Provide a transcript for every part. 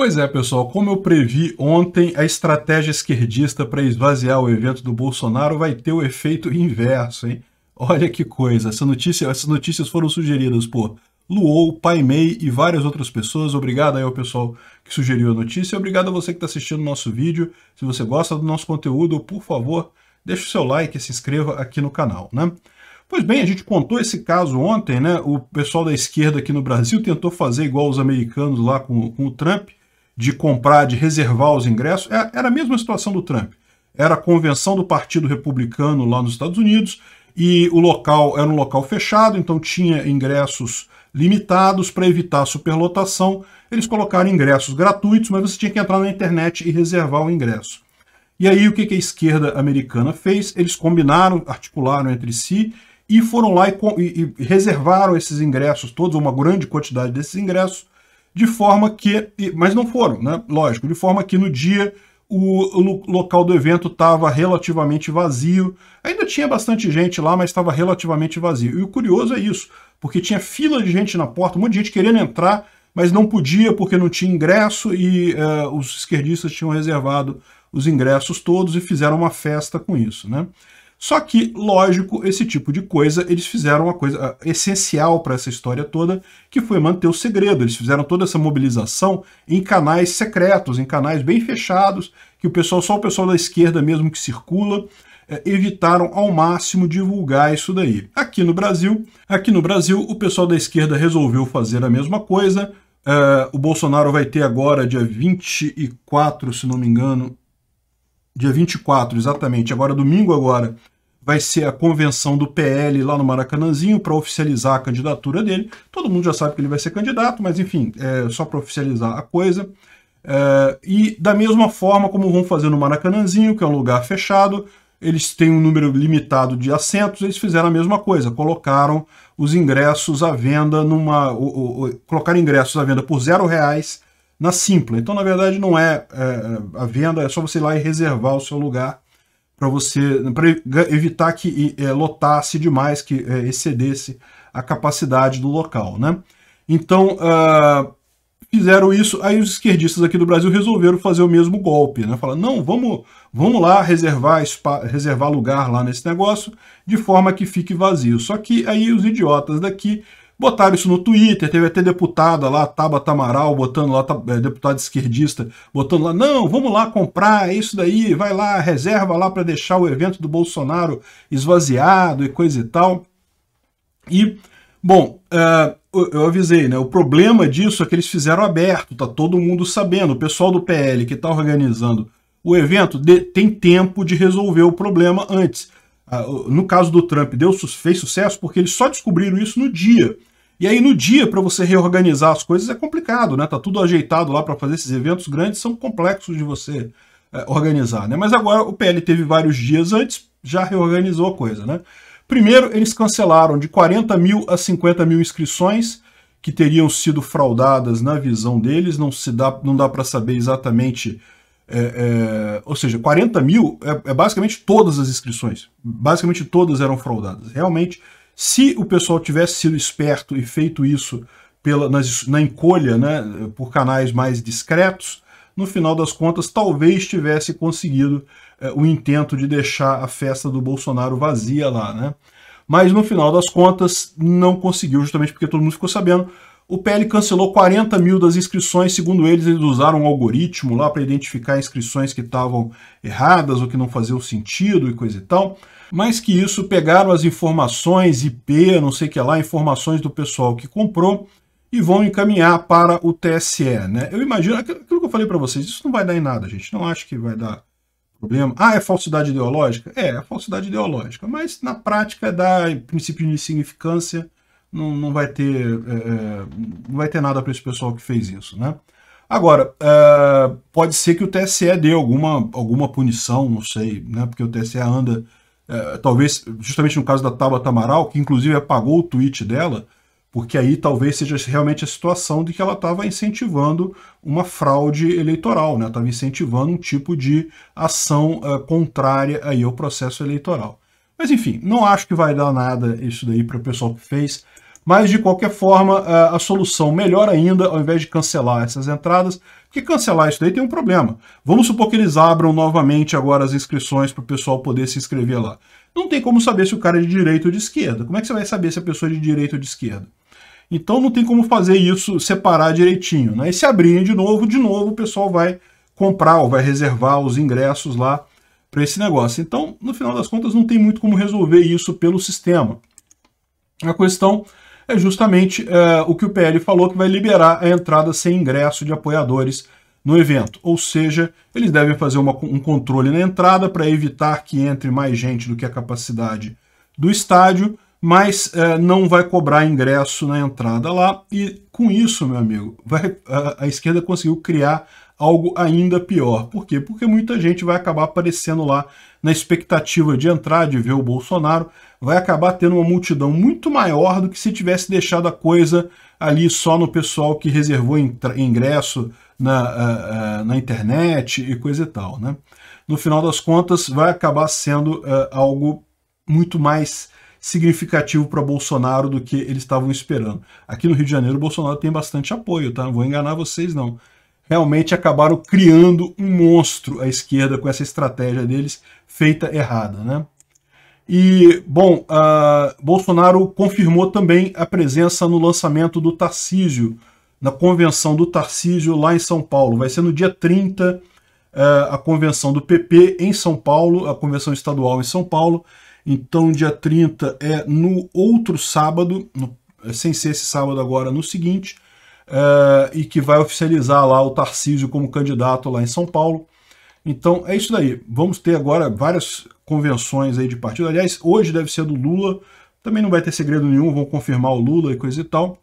Pois é, pessoal, como eu previ ontem, a estratégia esquerdista para esvaziar o evento do Bolsonaro vai ter o efeito inverso, hein? Olha que coisa, essa notícia, essas notícias foram sugeridas por Luou, Pai Mei e várias outras pessoas. Obrigado aí ao pessoal que sugeriu a notícia. Obrigado a você que está assistindo o nosso vídeo. Se você gosta do nosso conteúdo, por favor, deixe o seu like e se inscreva aqui no canal, né? Pois bem, a gente contou esse caso ontem, né? O pessoal da esquerda aqui no Brasil tentou fazer igual os americanos lá com, com o Trump, de comprar, de reservar os ingressos. É, era a mesma situação do Trump. Era a convenção do Partido Republicano lá nos Estados Unidos e o local era um local fechado, então tinha ingressos limitados para evitar superlotação. Eles colocaram ingressos gratuitos, mas você tinha que entrar na internet e reservar o ingresso. E aí o que a esquerda americana fez? Eles combinaram, articularam entre si e foram lá e, e, e reservaram esses ingressos todos, uma grande quantidade desses ingressos, de forma que. Mas não foram, né? Lógico, de forma que no dia o local do evento estava relativamente vazio. Ainda tinha bastante gente lá, mas estava relativamente vazio. E o curioso é isso, porque tinha fila de gente na porta, um monte de gente querendo entrar, mas não podia porque não tinha ingresso e uh, os esquerdistas tinham reservado os ingressos todos e fizeram uma festa com isso, né? Só que, lógico, esse tipo de coisa, eles fizeram uma coisa ah, essencial para essa história toda, que foi manter o segredo. Eles fizeram toda essa mobilização em canais secretos, em canais bem fechados, que o pessoal, só o pessoal da esquerda mesmo que circula, é, evitaram ao máximo divulgar isso daí. Aqui no Brasil, aqui no Brasil, o pessoal da esquerda resolveu fazer a mesma coisa, Uh, o Bolsonaro vai ter agora, dia 24, se não me engano, dia 24, exatamente, agora domingo agora, vai ser a convenção do PL lá no Maracanãzinho para oficializar a candidatura dele. Todo mundo já sabe que ele vai ser candidato, mas enfim, é só para oficializar a coisa. É, e da mesma forma como vão fazer no Maracanãzinho, que é um lugar fechado, eles têm um número limitado de assentos, eles fizeram a mesma coisa, colocaram os ingressos à venda numa. Ou, ou, colocaram ingressos à venda por zero reais na Simpla. Então, na verdade, não é, é a venda, é só você ir lá e reservar o seu lugar para você pra evitar que é, lotasse demais, que é, excedesse a capacidade do local. Né? Então, uh, fizeram isso, aí os esquerdistas aqui do Brasil resolveram fazer o mesmo golpe, né? Falar, não, vamos, vamos lá reservar, reservar lugar lá nesse negócio, de forma que fique vazio. Só que aí os idiotas daqui Botaram isso no Twitter, teve até deputada lá, Tabata Amaral, botando lá, eh, deputada esquerdista, botando lá, não, vamos lá comprar é isso daí, vai lá, reserva lá para deixar o evento do Bolsonaro esvaziado e coisa e tal. E, bom, uh, eu avisei, né? O problema disso é que eles fizeram aberto, tá todo mundo sabendo. O pessoal do PL que está organizando o evento de, tem tempo de resolver o problema antes. Ah, no caso do Trump, deu, fez sucesso porque eles só descobriram isso no dia. E aí no dia para você reorganizar as coisas é complicado, né? Tá tudo ajeitado lá para fazer esses eventos grandes, são complexos de você é, organizar, né? Mas agora o PL teve vários dias antes, já reorganizou a coisa, né? Primeiro, eles cancelaram de 40 mil a 50 mil inscrições que teriam sido fraudadas na visão deles, não se dá, não dá para saber exatamente é, é, ou seja, 40 mil é, é, basicamente todas as inscrições. Basicamente todas eram fraudadas. Realmente se o pessoal tivesse sido esperto e feito isso pela, nas, na encolha, né, por canais mais discretos, no final das contas talvez tivesse conseguido eh, o intento de deixar a festa do Bolsonaro vazia lá, né? Mas no final das contas não conseguiu, justamente porque todo mundo ficou sabendo, o PL cancelou 40 mil das inscrições, segundo eles, eles usaram um algoritmo lá para identificar inscrições que estavam erradas ou que não faziam sentido e coisa e tal. Mas que isso pegaram as informações IP, não sei o que lá, informações do pessoal que comprou e vão encaminhar para o TSE, né? Eu imagino, aquilo que eu falei para vocês, isso não vai dar em nada, gente. Não acho que vai dar problema. Ah, é falsidade ideológica? É, é falsidade ideológica, mas na prática dá princípio de insignificância não, não vai ter é, é não vai ter nada para esse pessoal que fez isso, né? Agora, é, pode ser que o TSE dê alguma, alguma punição, não sei, né? Porque o TSE anda, é, talvez, justamente no caso da Tabata Amaral, que inclusive apagou o tweet dela, porque aí talvez seja realmente a situação de que ela estava incentivando uma fraude eleitoral, né? Estava incentivando um tipo de ação é, contrária aí ao processo eleitoral. Mas enfim, não acho que vai dar nada isso daí para o pessoal que fez. Mas, de qualquer forma, a, solução melhor ainda, ao invés de cancelar essas entradas, porque cancelar isso daí tem um problema. Vamos supor que eles abram novamente agora as inscrições para o pessoal poder se inscrever lá. Não tem como saber se o cara é de direita ou de esquerda. Como é que você vai saber se a pessoa é de direita ou de esquerda? Então não tem como fazer isso, separar direitinho. Né? E se abrirem de novo, de novo o pessoal vai comprar ou vai reservar os ingressos lá para esse negócio. Então, no final das contas, não tem muito como resolver isso pelo sistema. A questão é justamente é, o que o PL falou, que vai liberar a entrada sem ingresso de apoiadores no evento. Ou seja, eles devem fazer uma, um controle na entrada para evitar que entre mais gente do que a capacidade do estádio, mas é, não vai cobrar ingresso na entrada lá e com isso, meu amigo, vai, a, a, esquerda conseguiu criar algo ainda pior. Por quê? Porque muita gente vai acabar aparecendo lá na expectativa de entrar, de ver o Bolsonaro, vai acabar tendo uma multidão muito maior do que se tivesse deixado a coisa ali só no pessoal que reservou ingresso na, uh, uh, na internet e coisa e tal. Né? No final das contas, vai acabar sendo uh, algo muito mais significativo para Bolsonaro do que eles estavam esperando. Aqui no Rio de Janeiro, Bolsonaro tem bastante apoio, tá? Não vou enganar vocês, não. Realmente acabaram criando um monstro à esquerda com essa estratégia deles feita errada, né? E, bom, Bolsonaro confirmou também a presença no lançamento do Tarcísio, na convenção do Tarcísio lá em São Paulo. Vai ser no dia 30 eh, a convenção do PP em São Paulo, a convenção estadual em São Paulo, então, dia 30 é no outro sábado, no, é, sem ser esse sábado agora, no seguinte, é, e que vai oficializar lá o Tarcísio como candidato lá em São Paulo. Então, é isso daí. Vamos ter agora várias convenções aí de partido. Aliás, hoje deve ser do Lula, também não vai ter segredo nenhum, vão confirmar o Lula e coisa e tal.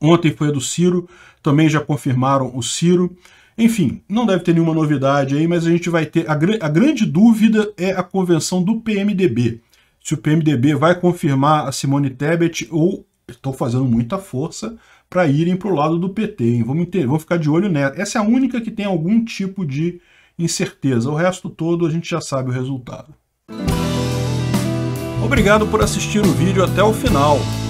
Ontem foi a do Ciro, também já confirmaram o Ciro. Enfim, não deve ter nenhuma novidade aí, mas a gente vai ter. A, gr a grande dúvida é a convenção do PMDB. Se o PMDB vai confirmar a Simone Tebet ou estou fazendo muita força para irem para o lado do PT. Hein? Vamos, ter, vamos ficar de olho nela Essa é a única que tem algum tipo de incerteza. O resto todo a gente já sabe o resultado. Obrigado por assistir o vídeo até o final.